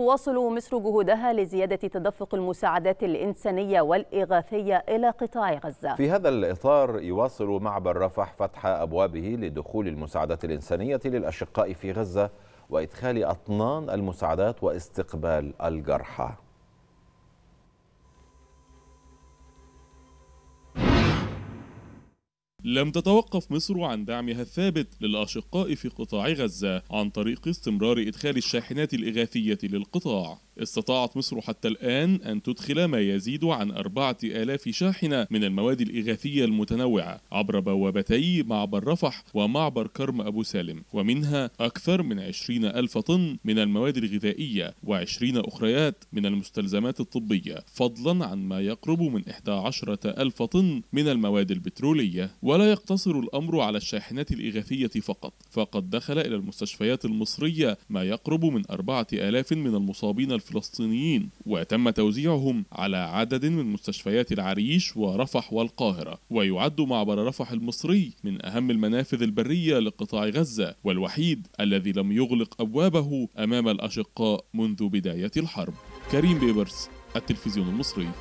تواصل مصر جهودها لزيادة تدفق المساعدات الإنسانية والإغاثية إلى قطاع غزة في هذا الإطار يواصل معبر رفح فتح أبوابه لدخول المساعدات الإنسانية للأشقاء في غزة وإدخال أطنان المساعدات واستقبال الجرحى لم تتوقف مصر عن دعمها الثابت للأشقاء في قطاع غزة عن طريق استمرار إدخال الشاحنات الإغاثية للقطاع استطاعت مصر حتى الآن أن تدخل ما يزيد عن أربعة آلاف شاحنة من المواد الإغاثية المتنوعة عبر بوابتي معبر رفح ومعبر كرم أبو سالم ومنها أكثر من عشرين ألف طن من المواد الغذائية وعشرين أخريات من المستلزمات الطبية فضلا عن ما يقرب من إحدى عشرة ألف طن من المواد البترولية ولا يقتصر الأمر على الشاحنات الإغاثية فقط فقد دخل إلى المستشفيات المصرية ما يقرب من أربعة آلاف من المصابين الفلسطينيين وتم توزيعهم على عدد من مستشفيات العريش ورفح والقاهرة ويعد معبر رفح المصري من أهم المنافذ البرية لقطاع غزة والوحيد الذي لم يغلق أبوابه أمام الأشقاء منذ بداية الحرب كريم بيبرس التلفزيون المصري